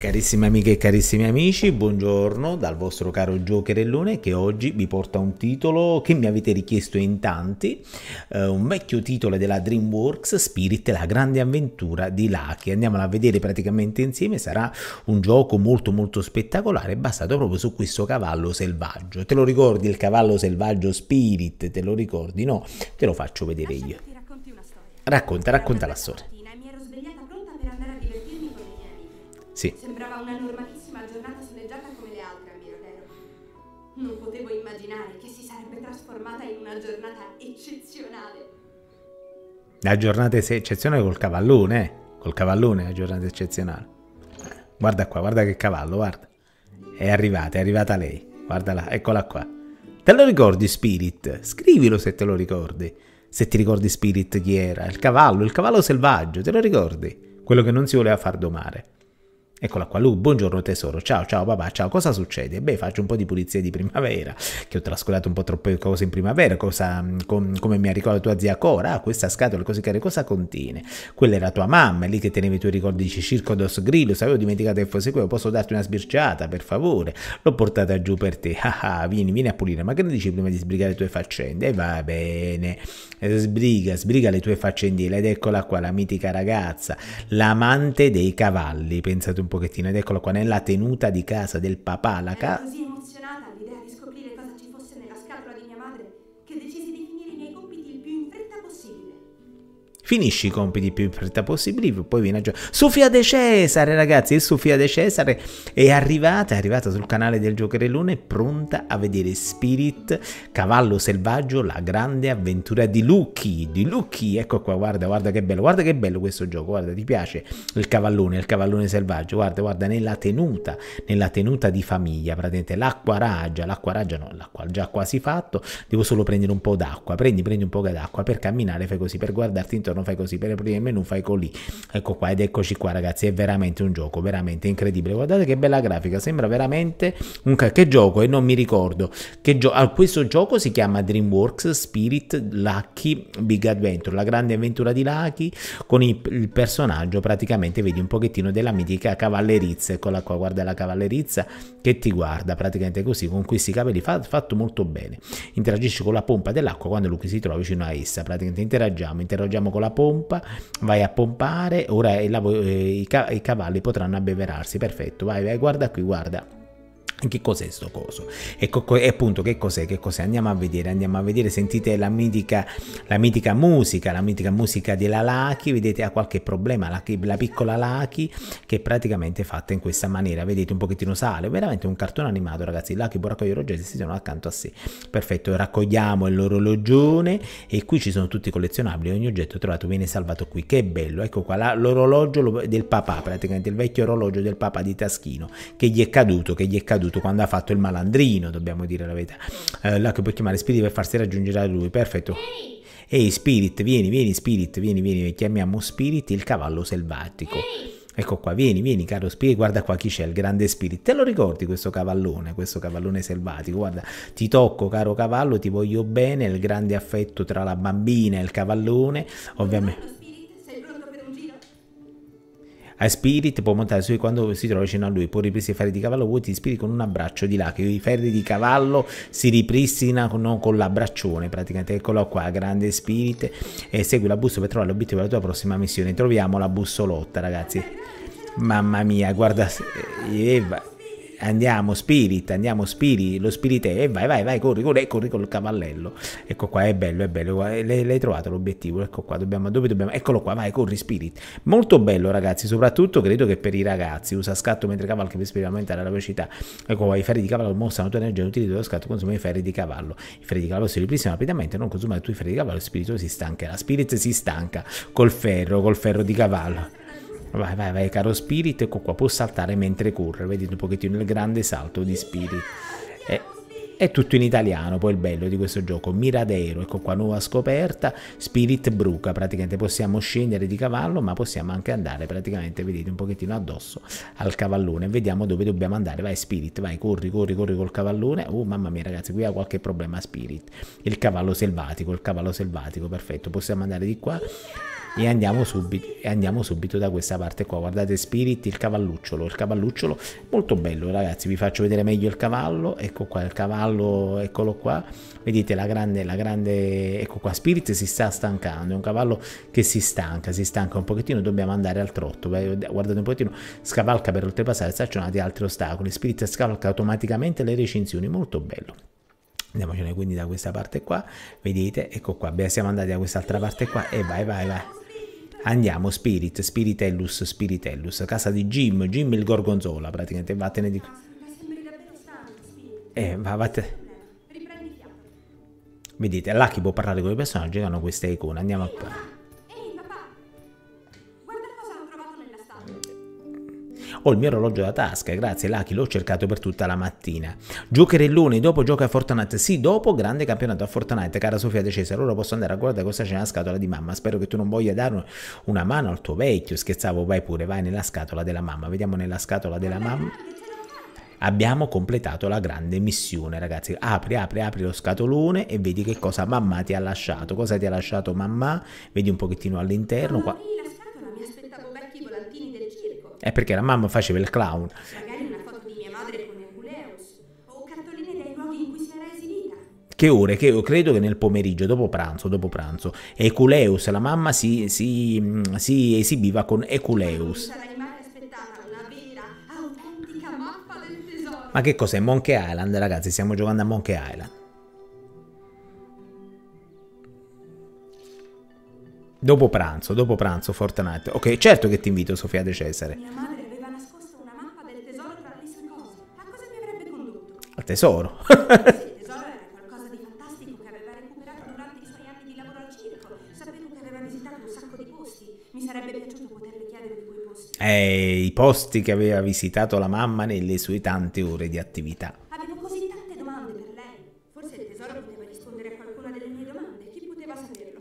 Carissime amiche e carissimi amici, buongiorno dal vostro caro Giocherellone che oggi vi porta un titolo che mi avete richiesto in tanti, eh, un vecchio titolo della DreamWorks Spirit, la grande avventura di Lucky. Andiamola a vedere praticamente insieme, sarà un gioco molto molto spettacolare basato proprio su questo cavallo selvaggio. Te lo ricordi il cavallo selvaggio Spirit? Te lo ricordi? No, te lo faccio vedere io. Racconta, racconta la storia. Sì. Sembrava una normalissima giornata soleggiata come le altre al Miradero. Non potevo immaginare che si sarebbe trasformata in una giornata eccezionale. La giornata eccezionale col cavallone, eh. Col cavallone la giornata eccezionale. Guarda qua, guarda che cavallo, guarda. È arrivata, è arrivata lei. Guardala, eccola qua. Te lo ricordi Spirit? Scrivilo se te lo ricordi. Se ti ricordi Spirit chi era? Il cavallo, il cavallo selvaggio, te lo ricordi? Quello che non si voleva far domare. Eccola qua, Lu, buongiorno tesoro, ciao ciao papà, ciao, cosa succede? Beh, faccio un po' di pulizia di primavera, che ho trascurato un po' troppe cose in primavera, cosa, mm, com, come mi ha ricordato tua zia Cora, ah, questa scatola così care, cosa contiene? Quella era tua mamma, lì che teneva i tuoi ricordi di Circo dos Grillo, avevo dimenticato che fosse quello, oh, posso darti una sbirciata, per favore? L'ho portata giù per te, ah ah, vieni, vieni a pulire, ma che ne dici prima di sbrigare le tue faccende? E eh, va bene, eh, sbriga, sbriga le tue faccendine, ed eccola qua, la mitica ragazza, l'amante dei cavalli, pensate un un pochettino ed eccolo qua nella tenuta di casa del papà la eh, casa Finisci i compiti più in fretta possibile, poi viene a giocare. Sofia De Cesare, ragazzi, Sofia De Cesare è arrivata, è arrivata sul canale del Giocherellone, pronta a vedere Spirit, Cavallo Selvaggio, la grande avventura di Lucky, di Lucky, ecco qua, guarda, guarda che bello, guarda che bello questo gioco, guarda, ti piace il cavallone, il cavallone selvaggio, guarda, guarda, nella tenuta, nella tenuta di famiglia, praticamente l'acqua raggia, l'acqua raggia no, l'acqua già quasi fatto, devo solo prendere un po' d'acqua, prendi, prendi un po' d'acqua per camminare, fai così, per guardarti intorno non fai così, per aprire il menu fai così. Ecco qua ed eccoci qua ragazzi, è veramente un gioco, veramente incredibile. Guardate che bella grafica, sembra veramente un che gioco e non mi ricordo. Che gio- ah, questo gioco si chiama DreamWorks Spirit Lucky Big Adventure, la grande avventura di Lucky con il, il personaggio praticamente vedi un pochettino della mitica cavallerizza, eccola qua, guarda la cavallerizza che ti guarda praticamente così con questi capelli fa, fatto molto bene. Interagisci con la pompa dell'acqua quando lui si trova vicino a essa, praticamente interagiamo, interagiamo con la la pompa, vai a pompare, ora eh, i, cavalli potranno abbeverarsi, perfetto, vai, vai, guarda qui, guarda. Che cos'è sto coso? E, ecco, co- e appunto che cos'è? Che cos'è? Andiamo a vedere, andiamo a vedere, sentite la mitica, la mitica musica, la mitica musica della Laki, vedete ha qualche problema la, la piccola Laki che è praticamente fatta in questa maniera, vedete un pochettino sale, veramente un cartone animato ragazzi, Laki può raccogliere oggetti si sono accanto a sé, perfetto, raccogliamo l'orologione e qui ci sono tutti i collezionabili, ogni oggetto trovato viene salvato qui, che bello, ecco qua la, l'orologio del papà, praticamente il vecchio orologio del papà di Taschino che gli è caduto, che gli è caduto soprattutto quando ha fatto il malandrino, dobbiamo dire la verità. Eh, là che può chiamare Spirit per farsi raggiungere da lui, perfetto. Ehi Spirit, vieni, vieni Spirit, vieni, vieni, chiamiamo Spirit il cavallo selvatico. Ecco qua, vieni, vieni caro Spirit, guarda qua chi c'è, il grande Spirit. Te lo ricordi questo cavallone, questo cavallone selvatico? Guarda, ti tocco caro cavallo, ti voglio bene, il grande affetto tra la bambina e il cavallone, ovviamente ai spiriti può montare su quando si trova vicino a lui, può ripristinare i ferri di cavallo vuoti, ti spiriti con un abbraccio di là, che i ferri di cavallo si ripristinano con l'abbraccione, praticamente eccolo qua, grande Spirit, e segui la bussola per trovare l'obiettivo della tua prossima missione. Troviamo la bussolotta, ragazzi. Mamma mia, guarda, Eva andiamo spirit, andiamo spirit, lo spirit è, e vai, vai, vai, corri, corri, corri col cavalletto. Ecco qua, è bello, è bello, eh, l'hai trovato l'obiettivo, ecco qua, dobbiamo, dove dobbiamo, eccolo qua, vai, corri, spirit. Molto bello ragazzi, soprattutto credo che per i ragazzi, usa scatto mentre cavalca per aumentare la velocità. Ecco qua, i ferri di cavallo mostrano tua energia, utilizzo lo scatto, consuma i ferri di cavallo. I ferri di cavallo si ripristinano rapidamente, non consumare tutti i ferri di cavallo, lo spirito si stancherà, spirit si stanca col ferro, col ferro di cavallo. Vai, vai, vai, caro Spirit, ecco qua, può saltare mentre corre, vedete un pochettino il grande salto di Spirit. È, è tutto in italiano, poi il bello di questo gioco, Miradero, ecco qua, nuova scoperta, Spirit Bruca, praticamente possiamo scendere di cavallo, ma possiamo anche andare praticamente, vedete, un pochettino addosso al cavallone, vediamo dove dobbiamo andare, vai Spirit, vai, corri, corri, corri col cavallone, oh mamma mia ragazzi, qui ha qualche problema Spirit, il cavallo selvatico, il cavallo selvatico, perfetto, possiamo andare di qua e andiamo, subito, e andiamo subito da questa parte qua. Guardate Spirit, il cavallucciolo, il cavallucciolo molto bello ragazzi, vi faccio vedere meglio il cavallo, ecco qua il cavallo, eccolo qua, vedete la grande, la grande, ecco qua Spirit si sta stancando, è un cavallo che si stanca, si stanca un pochettino, dobbiamo andare al trotto, guardate un pochettino, scavalca per oltrepassare staccionati altri ostacoli, Spirit scavalca automaticamente le recinzioni, molto bello andiamocene quindi da questa parte qua vedete ecco qua beh, siamo andati da quest'altra parte qua e vai vai vai Andiamo, Spirit, Spiritellus, Spiritellus, casa di Jim, Jim il Gorgonzola, praticamente, vattene di... Eh, va, vattene... Vedete, là chi può parlare con i personaggi hanno queste icone, andiamo a... Ho il mio orologio da tasca, grazie Lucky, l'ho cercato per tutta la mattina. Giocherellone, dopo gioca a Fortnite. Sì, dopo grande campionato a Fortnite, cara Sofia De Cesare. Ora posso andare a guardare cosa c'è nella scatola di mamma. Spero che tu non voglia dare una mano al tuo vecchio. Scherzavo, vai pure, vai nella scatola della mamma. Vediamo nella scatola della mamma abbiamo completato la grande missione ragazzi apri apri apri lo scatolone e vedi che cosa mamma ti ha lasciato cosa ti ha lasciato mamma vedi un pochettino all'interno qua è perché la mamma faceva il clown. Che ore? Che io credo che nel pomeriggio, dopo pranzo, dopo pranzo, Eculeus, la mamma si, si, mm, si esibiva con Eculeus. Ma che cos'è? Monkey Island, ragazzi, stiamo giocando a Monkey Island. Dopo pranzo, dopo pranzo Fortnite. Ok, certo che ti invito Sofia De Cesare. Mia madre aveva nascosto una mappa del tesoro tra le sue cose. A cosa mi avrebbe condotto? Al tesoro. il tesoro era qualcosa di fantastico che aveva recuperato durante i suoi anni di lavoro al circo. Sapevo che aveva visitato un sacco di posti. Mi sarebbe piaciuto poterle chiedere di quei posti. Eh, i posti che aveva visitato la mamma nelle sue tante ore di attività.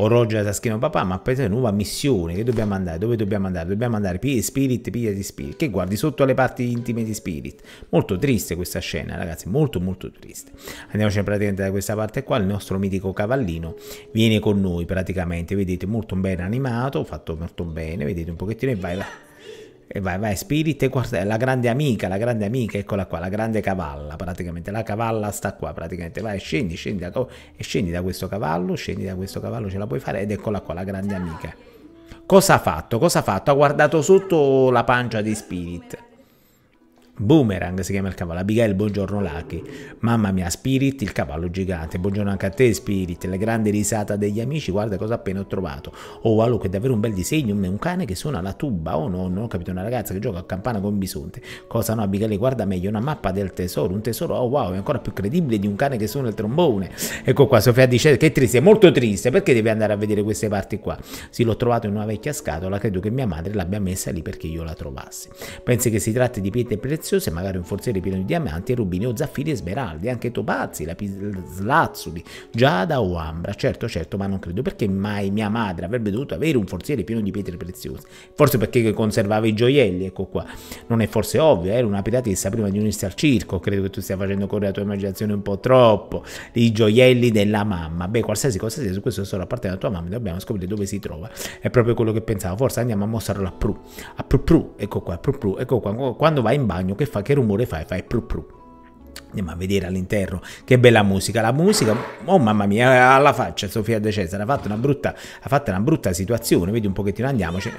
orologio da taschino papà, ma poi è nuova missione, che dobbiamo andare, dove dobbiamo andare, dobbiamo andare, piglia Spirit, piglia di Spirit, che guardi sotto alle parti intime di Spirit. Molto triste questa scena, ragazzi, molto molto triste. Andiamoci praticamente da questa parte qua, il nostro mitico cavallino viene con noi praticamente, vedete, molto ben animato, fatto molto bene, vedete un pochettino e vai, là. E vai, vai, Spirit e la grande amica, la grande amica, eccola qua, la grande cavalla, praticamente, la cavalla sta qua, praticamente, vai, scendi, scendi da, scendi da questo cavallo, scendi da questo cavallo, ce la puoi fare, ed eccola qua, la grande amica. Cosa ha fatto? Cosa ha fatto? Ha guardato sotto la pancia di Spirit Boomerang si chiama il cavallo, Abigail buongiorno Lucky, mamma mia Spirit il cavallo gigante, buongiorno anche a te Spirit, la grande risata degli amici, guarda cosa appena ho trovato, oh wow che è davvero un bel disegno, un cane che suona la tuba, oh no, non ho capito, una ragazza che gioca a campana con bisonte, cosa no Abigail guarda meglio, una mappa del tesoro, un tesoro, oh wow è ancora più credibile di un cane che suona il trombone, ecco qua Sofia dice che è triste, è molto triste, perché devi andare a vedere queste parti qua? Sì l'ho trovato in una vecchia scatola, credo che mia madre l'abbia messa lì perché io la trovassi, pensi che si tratti di pietre preziose? preziose, magari un forziere pieno di diamanti, rubini o zaffiri e smeraldi, anche topazzi, lapislazzuli, giada o ambra. Certo, certo, ma non credo perché mai mia madre avrebbe dovuto avere un forziere pieno di pietre preziose. Forse perché conservava i gioielli, ecco qua. Non è forse ovvio, eh, era una pedatessa prima di unirsi al circo. Credo che tu stia facendo correre la tua immaginazione un po' troppo. I gioielli della mamma. Beh, qualsiasi cosa sia, su questo solo a parte alla tua mamma, dobbiamo scoprire dove si trova. È proprio quello che pensavo. Forse andiamo a mostrarlo a Pru. A Pru Pru, ecco qua, Pru Pru, ecco qua. Quando va in bagno, che fa, che rumore fai fai pru pru. Andiamo a vedere all'interno che bella musica. La musica, oh mamma mia, alla faccia Sofia De Cesare ha fatto una brutta, ha fatto una brutta situazione. Vedi un pochettino, andiamoci.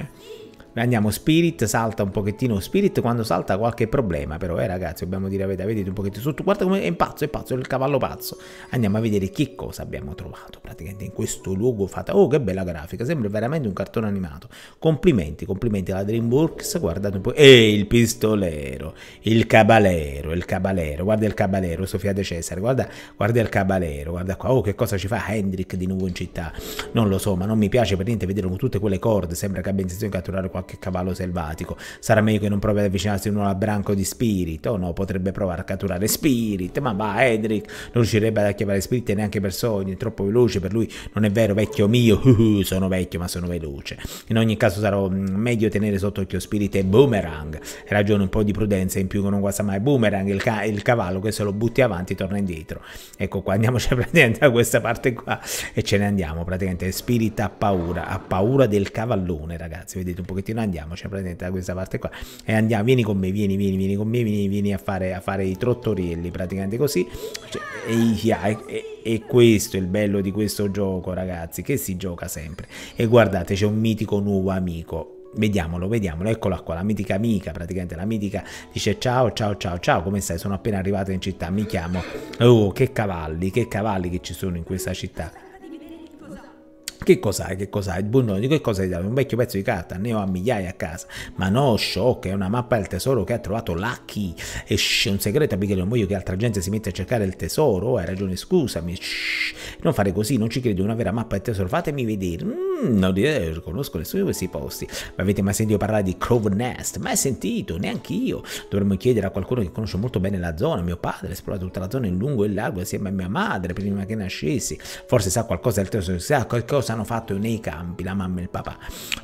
Andiamo Spirit, salta un pochettino Spirit quando salta qualche problema però eh ragazzi dobbiamo dire avete vedete un pochettino sotto guarda come è pazzo è pazzo è il cavallo pazzo andiamo a vedere che cosa abbiamo trovato praticamente in questo luogo fatta oh che bella grafica sembra veramente un cartone animato complimenti complimenti alla Dreamworks guardate un po' e il pistolero il cabalero il cabalero guarda il cabalero Sofia De Cesare guarda guarda il cabalero guarda qua oh che cosa ci fa hendrick di nuovo in città non lo so ma non mi piace per niente vederlo con tutte quelle corde sembra che abbia intenzione di catturare qualcosa qualche cavallo selvatico. Sarà meglio che non provi ad avvicinarsi uno al branco di Spirit, o oh no, potrebbe provare a catturare Spirit, ma va, Edric non riuscirebbe ad acchiappare Spirit neanche per sogni, è troppo veloce per lui, non è vero, vecchio mio, uh, uh, sono vecchio ma sono veloce. In ogni caso sarò mm, meglio tenere sotto occhio Spirit e Boomerang, ragione un po' di prudenza in più che non guasta mai Boomerang, il, ca il cavallo che se lo butti avanti torna indietro. Ecco qua, andiamoci praticamente da questa parte qua e ce ne andiamo praticamente, Spirit ha paura, ha paura del cavallone ragazzi, vedete un pochettino Valentino andiamocene praticamente da questa parte qua e andiamo vieni con me vieni vieni vieni con me vieni, vieni a, fare, a fare i trottorielli praticamente così cioè, e, e, e questo è il bello di questo gioco ragazzi che si gioca sempre e guardate c'è un mitico nuovo amico Vediamolo, vediamolo, eccola qua, la mitica amica, praticamente la mitica dice ciao, ciao, ciao, ciao, come stai? Sono appena arrivato in città, mi chiamo, oh, che cavalli, che cavalli che ci sono in questa città. Che cos'hai? Che cos'hai? Buongiorno, di che cosa gli dai? Un vecchio pezzo di carta, ne ho a migliaia a casa. Ma no, shock, è una mappa del tesoro che ha trovato Lucky. E shh, un segreto, Abigail, non voglio che altra gente si metta a cercare il tesoro. Hai ragione, scusami. Shh, non fare così, non ci credo, una vera mappa del tesoro. Fatemi vedere. Mm, non direi, eh, conosco nessuno di questi posti. Ma avete mai sentito parlare di Crow Nest? Mai sentito, neanche io. Dovremmo chiedere a qualcuno che conosce molto bene la zona. Mio padre ha esplorato tutta la zona in lungo e in largo insieme a mia madre prima che nascessi. Forse sa qualcosa del tesoro, sa qualcosa cosa hanno fatto nei campi la mamma e il papà.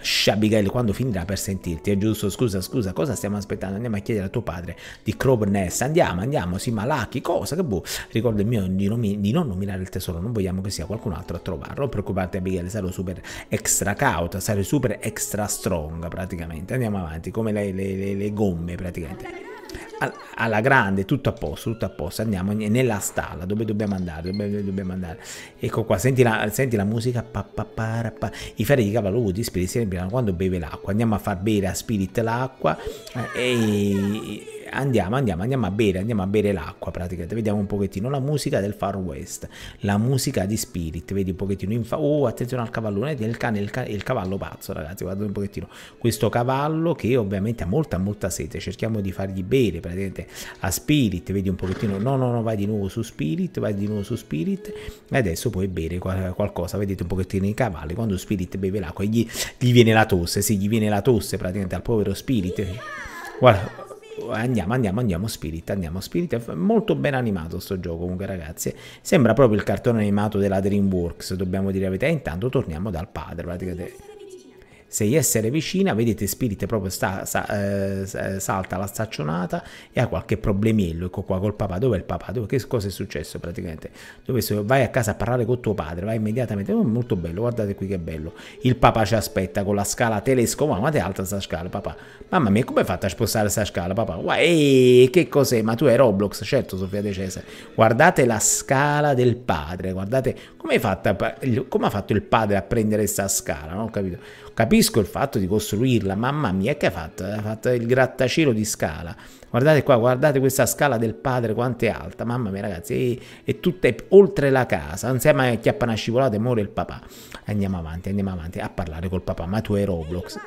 Shh, Abigail, quando finirà per sentirti, è giusto? Scusa, scusa, cosa stiamo aspettando? Andiamo a chiedere a tuo padre di Crowbar Nest. Andiamo, andiamo, sì, Malaki, cosa che boh. Ricorda il mio di, nomi, di non nominare il tesoro, non vogliamo che sia qualcun altro a trovarlo. Non preoccuparti, Abigail, sarò super extra cauta, sarò super extra strong praticamente. Andiamo avanti, come le, le, le, le gomme praticamente alla grande, tutto a posto, tutto a posto, andiamo nella stalla dove dobbiamo andare, dove dobbiamo andare. Ecco qua, senti la, senti la musica, pa, pa, pa, pa. i ferri di cavallo gli spiriti si riempiono quando beve l'acqua, andiamo a far bere a Spirit l'acqua eh, e, andiamo, andiamo, andiamo a bere, andiamo a bere l'acqua praticamente, vediamo un pochettino la musica del Far West, la musica di Spirit, vedi un pochettino, infa- oh attenzione al cavallone, il cane, il, ca- il cavallo pazzo ragazzi, guardate un pochettino, questo cavallo che ovviamente ha molta molta sete, cerchiamo di fargli bere praticamente a Spirit, vedi un pochettino, no no no vai di nuovo su Spirit, vai di nuovo su Spirit e adesso puoi bere qual- qualcosa, vedete un pochettino i cavalli, quando Spirit beve l'acqua gli, gli viene la tosse, sì gli viene la tosse praticamente al povero Spirit, guarda Andiamo, andiamo, andiamo, Spirit, andiamo, Spirit. È molto ben animato sto gioco comunque ragazzi. Sembra proprio il cartone animato della DreamWorks, dobbiamo dire la verità. intanto torniamo dal padre praticamente sei essere vicina, vedete Spirit proprio sta, sa, eh, eh, salta la staccionata e ha qualche problemiello, ecco qua col papà, dov'è il papà? Dove, che cosa è successo praticamente? Dove se vai a casa a parlare con tuo padre, vai immediatamente, oh, molto bello, guardate qui che bello, il papà ci aspetta con la scala telescopica, ma è alta sta scala papà, mamma mia come hai fatto a spostare sta scala papà? Uai, eh, che cos'è? Ma tu hai Roblox? Certo Sofia De Cesare, guardate la scala del padre, guardate come ha fatto il padre a prendere sta scala, non ho capito? Capisco il fatto di costruirla, mamma mia, che ha fatto? Ha fatto il grattacielo di scala. Guardate qua, guardate questa scala del padre quanto è alta, mamma mia ragazzi, è, è tutta oltre la casa, insieme a chiappa una scivolata e muore il papà. Andiamo avanti, andiamo avanti a parlare col papà, ma tu hai Roblox.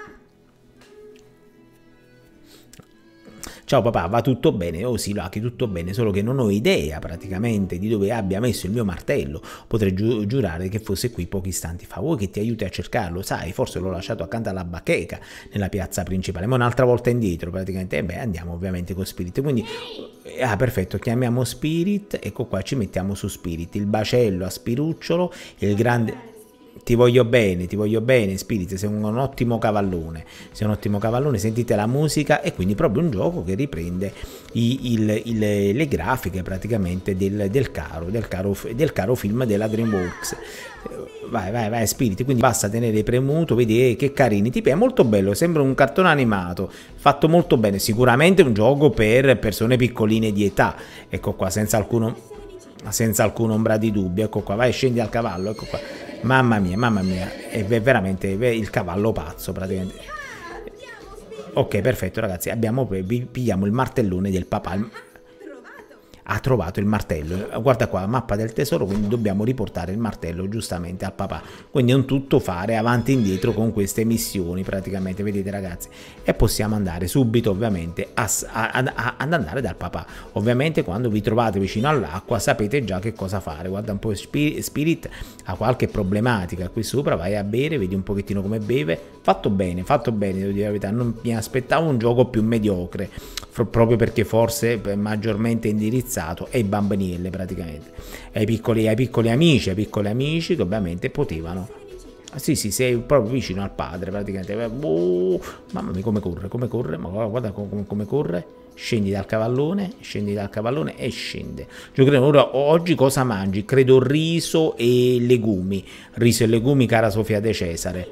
ciao papà va tutto bene, oh sì va tutto bene, solo che non ho idea praticamente di dove abbia messo il mio martello, potrei giu- giurare che fosse qui pochi istanti fa, vuoi che ti aiuti a cercarlo, sai, forse l'ho lasciato accanto alla bacheca nella piazza principale, ma un'altra volta indietro praticamente, e eh beh andiamo ovviamente con Spirit, quindi, ah perfetto, chiamiamo Spirit, ecco qua ci mettiamo su Spirit, il bacello a spirucciolo, il grande ti voglio bene, ti voglio bene, Spirit, sei un, ottimo cavallone, sei un ottimo cavallone, sentite la musica e quindi proprio un gioco che riprende i, il, il, le grafiche praticamente del, del, caro, del, caro, del caro film della DreamWorks eh, vai vai vai spiriti quindi basta tenere premuto vedi che carini tipo è molto bello sembra un cartone animato fatto molto bene sicuramente un gioco per persone piccoline di età ecco qua senza alcuno senza alcuna ombra di dubbio ecco qua vai scendi al cavallo ecco qua Mamma mia, mamma mia, è veramente il cavallo pazzo praticamente. Ok, perfetto ragazzi, abbiamo, pigliamo il martellone del papà ha trovato il martello. Guarda qua, mappa del tesoro, quindi dobbiamo riportare il martello giustamente al papà. Quindi è un tutto fare avanti e indietro con queste missioni praticamente, vedete ragazzi. E possiamo andare subito ovviamente a, a, a, ad andare dal papà. Ovviamente quando vi trovate vicino all'acqua sapete già che cosa fare. Guarda un po' Spirit, Spirit ha qualche problematica qui sopra, vai a bere, vedi un pochettino come beve, fatto bene, fatto bene, devo dire la verità, non mi aspettavo un gioco più mediocre, proprio perché forse eh, maggiormente indirizzato ai bambinelle praticamente, ai piccoli, ai piccoli amici, ai piccoli amici che ovviamente potevano sì, sì, sei proprio vicino al padre praticamente. Uh, mamma mia, come corre, come corre, ma guarda, come, come, corre. Scendi dal cavallone, scendi dal cavallone e scende. Io credo, ora oggi cosa mangi? Credo riso e legumi. Riso e legumi, cara Sofia De Cesare.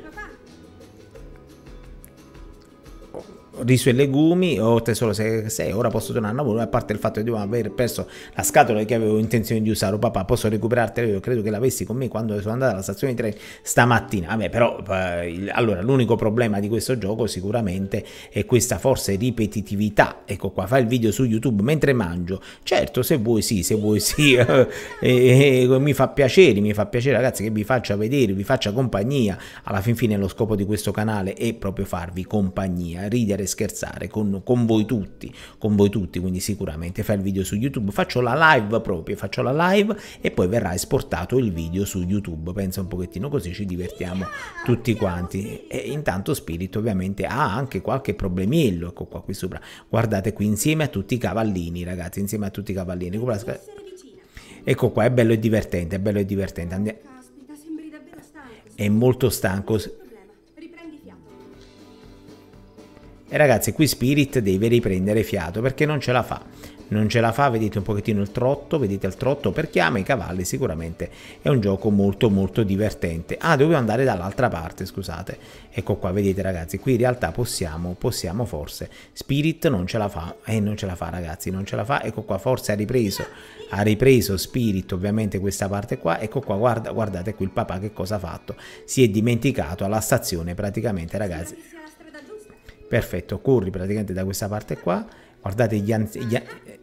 riso e legumi ho tesoro 6 ora posso tornare a lavoro a parte il fatto di aver perso la scatola che avevo intenzione di usare oh, papà posso recuperartela io credo che l'avessi con me quando sono andato alla stazione di treno stamattina vabbè però eh, allora l'unico problema di questo gioco sicuramente è questa forse ripetitività ecco qua fa il video su youtube mentre mangio certo se vuoi sì se vuoi sì mi fa piacere mi fa piacere ragazzi che vi faccia vedere vi faccia compagnia alla fin fine lo scopo di questo canale è proprio farvi compagnia ridere e scherzare con, con, voi tutti, con voi tutti, quindi sicuramente fai il video su YouTube, faccio la live proprio, faccio la live e poi verrà esportato il video su YouTube, pensa un pochettino così ci divertiamo tutti quanti. E intanto Spirit ovviamente ha anche qualche problemiello, ecco qua qui sopra, guardate qui insieme a tutti i cavallini ragazzi, insieme a tutti i cavallini. Ecco qua, è bello e divertente, è bello e divertente. Andiamo è molto stanco. E ragazzi, qui Spirit deve riprendere fiato perché non ce la fa. Non ce la fa, vedete un pochettino il trotto, vedete il trotto perché ama i cavalli, sicuramente è un gioco molto molto divertente. Ah, dovevo andare dall'altra parte, scusate. Ecco qua, vedete ragazzi, qui in realtà possiamo, possiamo forse. Spirit non ce la fa, e eh, non ce la fa ragazzi, non ce la fa. Ecco qua, forse ha ripreso, ha ripreso Spirit ovviamente questa parte qua. Ecco qua, guarda, guardate qui il papà che cosa ha fatto. Si è dimenticato alla stazione praticamente ragazzi perfetto corri praticamente da questa parte qua guardate gli, anziani,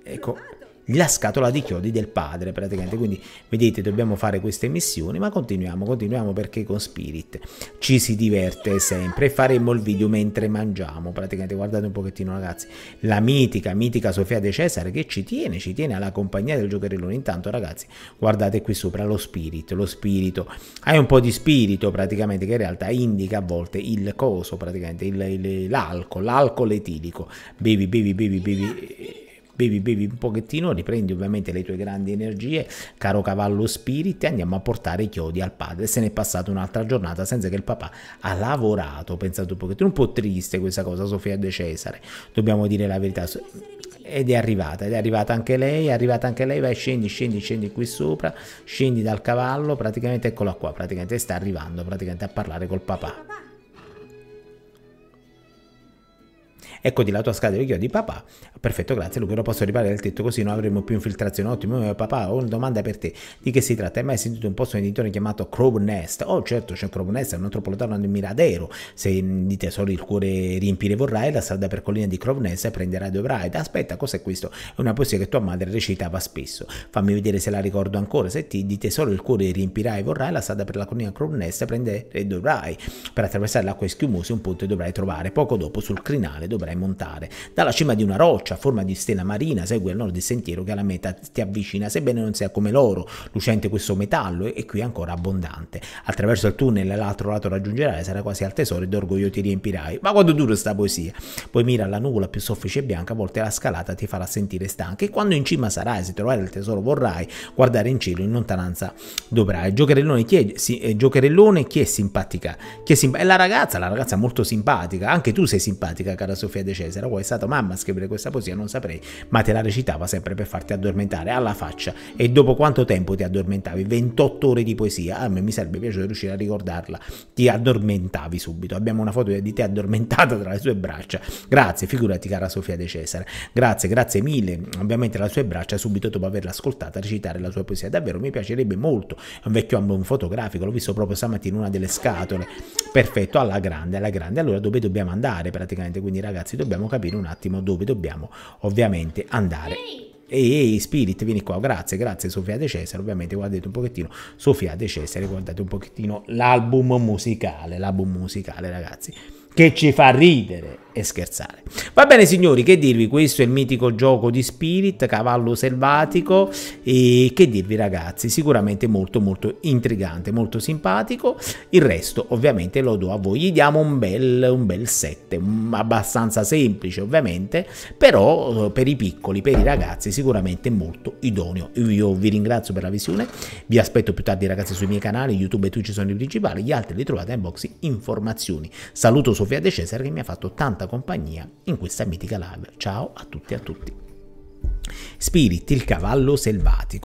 ecco la scatola di chiodi del padre praticamente quindi vedete dobbiamo fare queste missioni ma continuiamo continuiamo perché con spirit ci si diverte sempre faremo il video mentre mangiamo praticamente guardate un pochettino ragazzi la mitica mitica Sofia De Cesare che ci tiene ci tiene alla compagnia del giocherellone intanto ragazzi guardate qui sopra lo spirit lo spirito hai un po' di spirito praticamente che in realtà indica a volte il coso praticamente l'alcol l'alcol etilico bevi bevi bevi bevi bevi, bevi un pochettino, riprendi ovviamente le tue grandi energie, caro cavallo spirit, e andiamo a portare i chiodi al padre. Se n'è passata un'altra giornata senza che il papà ha lavorato, pensate un pochettino, un po' triste questa cosa, Sofia De Cesare, dobbiamo dire la verità ed è arrivata, ed è arrivata anche lei, è arrivata anche lei, vai scendi, scendi, scendi qui sopra, scendi dal cavallo, praticamente eccola qua, praticamente sta arrivando praticamente a parlare col papà. Ecco di la tua scala di chiodi, papà. Perfetto, grazie Luca, lo posso riparare il tetto così non avremo più infiltrazione. Ottimo, eh, papà, ho una domanda per te. Di che si tratta? Hai mai sentito un posto in editore chiamato Crow Nest? Oh certo, c'è Crow Nest, è un antropolitano di Miradero. Se di tesori il cuore riempire vorrai, la strada per collina di Crow Nest prenderai dovrai bride. Aspetta, cos'è questo? È una poesia che tua madre recitava spesso. Fammi vedere se la ricordo ancora. Se ti di tesoro il cuore riempirai vorrai, la strada per la collina Crow Nest prenderai dovrai. Per attraversare l'acqua schiumosa un ponte dovrai trovare. Poco dopo sul crinale dovrai e montare. Dalla cima di una roccia a forma di stella marina segue il nord del sentiero che alla meta ti avvicina, sebbene non sia come l'oro, lucente questo metallo e qui ancora abbondante. Attraverso il tunnel l'altro lato raggiungerai, sarà quasi al tesoro e d'orgoglio ti riempirai. Ma quanto dura sta poesia? Poi mira alla nuvola più soffice e bianca, a volte la scalata ti farà sentire stanca e quando in cima sarai, se trovare il tesoro vorrai, guardare in cielo in lontananza dovrai. Giocherellone chi è, si, eh, giocherellone chi è simpatica? Chi è simp- è la ragazza, la ragazza molto simpatica, anche tu sei simpatica cara Sofia Giuseppe De Cesare. Poi è stata mamma a scrivere questa poesia, non saprei, ma te la recitava sempre per farti addormentare alla faccia. E dopo quanto tempo ti addormentavi? 28 ore di poesia. A me mi sarebbe piaciuto riuscire a ricordarla. Ti addormentavi subito. Abbiamo una foto di te addormentata tra le sue braccia. Grazie, figurati cara Sofia De Cesare. Grazie, grazie mille. Ovviamente la sue braccia subito dopo averla ascoltata recitare la sua poesia. Davvero mi piacerebbe molto. È un vecchio album fotografico, l'ho visto proprio stamattina in una delle scatole. Perfetto, alla grande, alla grande. Allora dove dobbiamo andare praticamente? Quindi ragazzi ragazzi dobbiamo capire un attimo dove dobbiamo ovviamente andare. Ehi, ehi, Spirit, vieni qua, grazie, grazie Sofia De Cesare, ovviamente guardate un pochettino Sofia De Cesare, guardate un pochettino l'album musicale, l'album musicale ragazzi, che ci fa ridere, e scherzare. Va bene signori, che dirvi? Questo è il mitico gioco di Spirit, cavallo selvatico e che dirvi ragazzi? Sicuramente molto molto intrigante, molto simpatico. Il resto ovviamente lo do a voi. Gli diamo un bel, un bel 7, abbastanza semplice ovviamente, però eh, per i piccoli, per i ragazzi sicuramente molto idoneo. Io vi ringrazio per la visione, vi aspetto più tardi ragazzi sui miei canali, YouTube e Twitch sono i principali, gli altri li trovate in box informazioni. Saluto Sofia De Cesare che mi ha fatto tanta trovata compagnia in questa mitica live. Ciao a tutti e a tutti. Spirit, il cavallo selvatico.